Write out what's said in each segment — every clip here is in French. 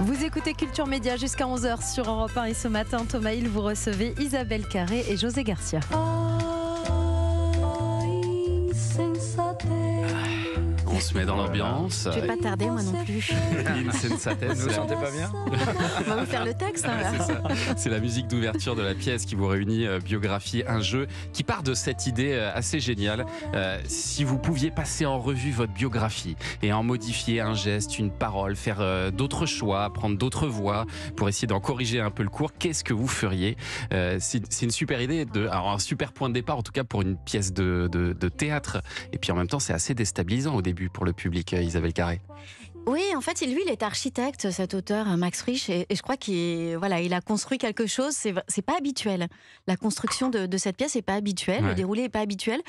Vous écoutez Culture Média jusqu'à 11h sur Europe 1 et ce matin, Thomas Hill, vous recevez Isabelle Carré et José Garcia. Oh. se met dans l'ambiance. Je vais pas tarder, moi non plus. Vous chantez pas bien On va vous faire le texte. Hein, c'est la musique d'ouverture de la pièce qui vous réunit euh, biographie, un jeu qui part de cette idée euh, assez géniale. Euh, si vous pouviez passer en revue votre biographie et en modifier un geste, une parole, faire d'autres choix, prendre d'autres voix pour essayer d'en corriger un peu le cours, qu'est-ce que vous feriez C'est une super idée, de, alors un super point de départ en tout cas pour une pièce de, de théâtre. Et puis en même temps, c'est assez déstabilisant au début pour le public, euh, Isabelle Carré oui, en fait, lui, il est architecte, cet auteur, euh, Max Frisch, et, je crois qu'il voilà, il a construit quelque chose. C'est pas habituel. La construction de, cette pièce n'est pas habituelle, le déroulé n'est pas habituel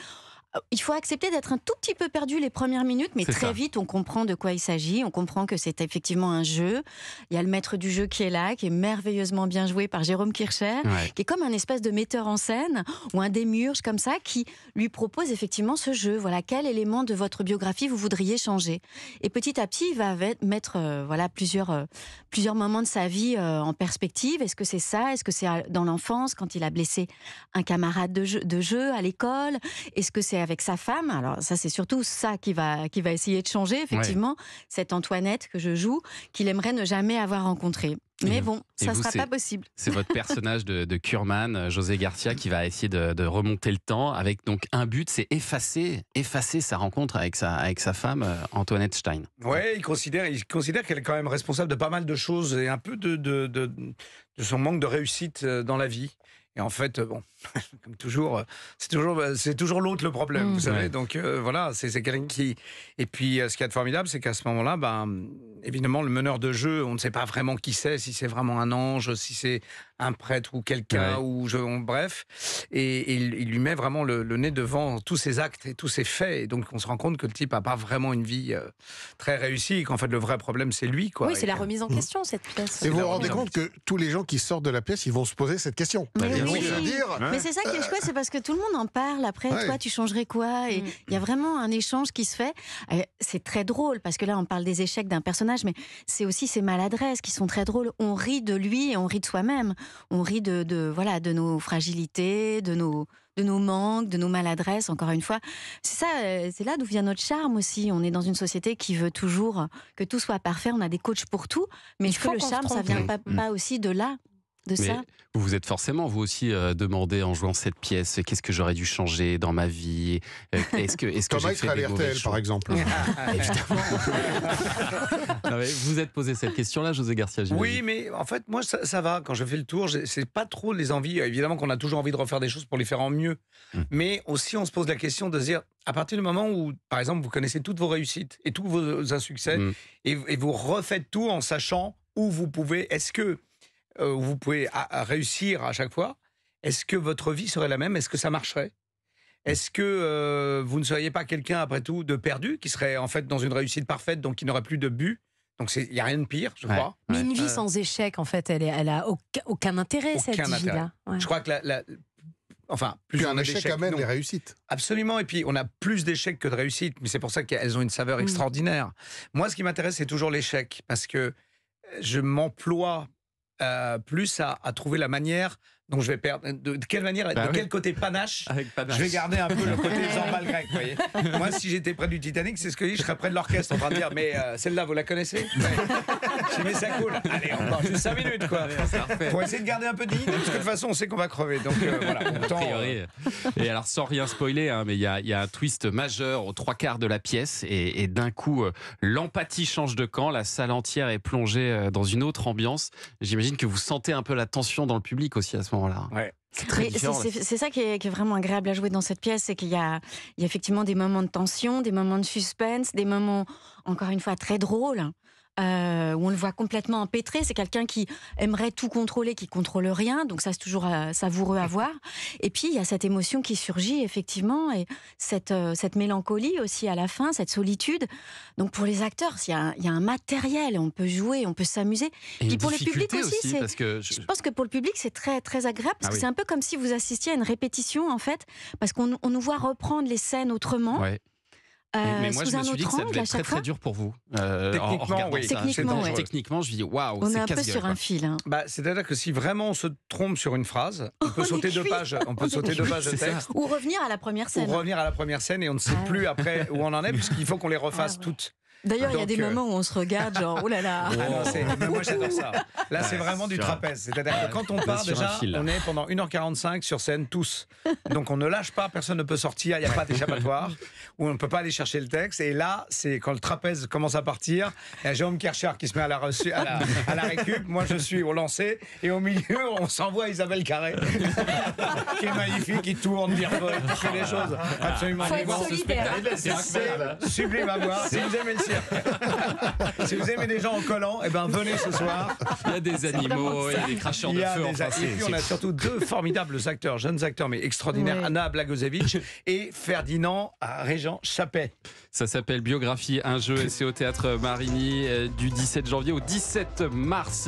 il faut accepter d'être un tout petit peu perdu les premières minutes, mais très vite, on comprend de quoi il s'agit. On comprend que c'est effectivement un jeu. Il y a le maître du jeu qui est là, qui est merveilleusement bien joué par Jérôme Kircher, qui est comme un espèce de metteur en scène ou un démiurge comme ça, qui lui propose effectivement ce jeu. Voilà, quel élément de votre biographie vous voudriez changer Et petit à petit, il va mettre euh, voilà plusieurs, euh, plusieurs moments de sa vie euh, en perspective. Est-ce que c'est ça Est-ce que c'est dans l'enfance, quand il a blessé un camarade de jeu, de jeu à l'école Est-ce que c'est avec sa femme. Alors ça, c'est surtout ça qui va, qui va essayer de changer, effectivement, cette Antoinette que je joue, qu'il aimerait ne jamais avoir rencontrée. Mais bon, ça ne sera pas possible. C'est votre personnage de, de, Kurman, José Garcia, qui va essayer de, remonter le temps avec donc un but, c'est effacer, effacer sa rencontre avec sa, avec sa femme, euh, Antoinette Stein. Oui, il considère, il considère qu'elle est quand même responsable de pas mal de choses et un peu de, de son manque de réussite euh, dans la vie. Et en fait, euh, bon, comme toujours, euh, c'est toujours, euh, c'est toujours l'autre le problème, mmh, vous savez. Donc euh, voilà, c'est, c'est quelqu'un qui. Et puis, ce qui est formidable, c'est qu'à ce moment-là, ben, évidemment, le meneur de jeu, on ne sait pas vraiment qui c'est, si c'est vraiment un ange, si c'est un prêtre ou quelqu'un ou je, bref. Et, il, lui met vraiment le, nez devant tous ses actes et tous ses faits. Et donc, on se rend compte que le type a pas vraiment une vie très réussie. Et qu'en fait, le vrai problème, c'est lui, quoi. Oui, c'est la remise en mmh. question cette pièce. Et vous vous rendez compte que tous les gens qui sortent de la pièce, ils vont se poser cette question. Bah, ils vont dire. Hein mais c'est ça qui est euh, chouette, c'est parce que tout le monde en parle après. Toi, tu changerais quoi Et mm. il y a vraiment un échange qui se fait. Euh, c'est très drôle parce que là, on parle des échecs d'un personnage, mais c'est aussi ses maladresses qui sont très drôles. On rit de lui et on rit de soi-même. On rit de, voilà, de nos fragilités, de nos, de nos manques, de nos maladresses, encore une fois. C'est ça, euh, c'est là d'où vient notre charme aussi. On est dans une société qui veut toujours que tout soit parfait. On a des coachs pour tout, mais le charme, ça vient mm. pas mm. aussi de là. Vous vous êtes forcément, vous aussi, euh, demandé en jouant cette pièce euh, qu'est-ce que j'aurais dû changer dans ma vie euh, Est-ce que, est que j'ai fait des RTL, par exemple. Ah, vous êtes posé cette question-là, José Garcia Oui, mais en fait, moi, ça, va. Quand je fais le tour, c'est pas trop les envies. Évidemment qu'on a toujours envie de refaire des choses pour les faire en mieux. Hmm. Mais aussi, on se pose la question de se dire à partir du moment où, par exemple, vous connaissez toutes vos réussites et tous vos insuccès, hmm. et, et vous refaites tout en sachant où vous pouvez. Est-ce que euh, où vous pouvez réussir à chaque fois, est-ce que votre vie serait la même Est-ce que ça marcherait Est-ce que euh, vous ne seriez pas quelqu'un, après tout, de perdu, qui serait en fait dans une réussite parfaite, donc qui n'aurait plus de but donc il n'y a rien de pire, je crois. Mais une vie euh, sans échec, en fait, elle, n'a elle a aucun, intérêt, cette vie-là. Je crois que la, Enfin, plus Puis un échec amène des réussites. Absolument. Et puis, on a plus d'échecs que de réussites. Mais c'est pour ça qu'elles ont une saveur mm. extraordinaire. Moi, ce qui m'intéresse, c'est toujours l'échec. Parce que je m'emploie euh, plus à, trouver la manière donc je vais perdre. De, quelle manière, bah de quel côté panache, Je vais garder un peu le côté Zambal grec, voyez. Moi, si j'étais près du Titanic, c'est ce que je dis, je serais près de l'orchestre en train de dire, mais euh, celle-là, vous la connaissez ouais. mais ça coule. Allez, on encore juste 5 minutes, quoi. Pour essayer de garder un peu de dignité, parce que de toute façon, on sait qu'on va crever. Donc euh, voilà. Autant, euh, Et alors, sans rien spoiler, hein, mais il y, a un twist majeur aux trois quarts de la pièce, et, et d'un coup, l'empathie change de camp, la salle entière est plongée dans une autre ambiance. J'imagine que vous sentez un peu la tension dans le public aussi à ce moment c'est ça qui est, vraiment agréable à jouer dans cette pièce, c'est qu'il y, y, a effectivement des moments de tension, des moments de suspense, des moments, encore une fois, très drôles. Euh, où on le voit complètement empêtré. C'est quelqu'un qui aimerait tout contrôler, qui contrôle rien. Donc ça, c'est toujours euh, savoureux à voir. Et puis, il y a cette émotion qui surgit, effectivement, et cette, euh, cette mélancolie aussi à la fin, cette solitude. Donc pour les acteurs, il y a, un matériel, on peut jouer, on peut s'amuser. Et pour le public aussi, c'est je... pense que pour le public, c'est très, très agréable, parce ah que c'est un peu comme si vous assistiez à une répétition, en fait, parce qu'on nous voit reprendre les scènes autrement. Euh, mais moi, je me suis dit que ça devait être très très dur pour vous. Euh, techniquement, oui. techniquement, je dis waouh. On est, un peu sur un fil. Hein. Bah, c'est-à-dire que si vraiment on se trompe sur une phrase, on peut sauter deux pages. On peut sauter deux pages de texte. Ou revenir à la première scène. Ou revenir à la première scène et on ne sait ah plus après où on en est puisqu'il faut qu'on les ah refasse toutes. D'ailleurs, il y a des euh, moments où on se regarde, genre, oh là là. Ah moi j'adore ça. Là, c'est vraiment du trapèze. C'est-à-dire que quand on part, déjà, on est pendant 1h45 sur scène, tous. Donc on ne lâche pas, personne ne peut sortir, il n'y a pas d'échappatoire, où on ne peut pas aller chercher le texte. Et là, c'est quand le trapèze commence à partir, il y a Jérôme Kercher qui se met à la, à la, récup. Moi, je suis au lancer. Et au milieu, on s'envoie Isabelle Carré, qui est magnifique, qui tourne, qui fait des choses absolument Faut être C'est sublime à voir. Si vous aimez le si vous aimez des gens en collant, eh ben, venez ce soir. Il y a des animaux, et des cracheurs de feu en passant. Et puis on a surtout deux formidables acteurs, jeunes acteurs, mais extraordinaires, Anna Blagozevich et Ferdinand Régent Chapet. Ça s'appelle Biographie, un jeu et c'est au théâtre Marigny euh, du 17 janvier au 17 mars.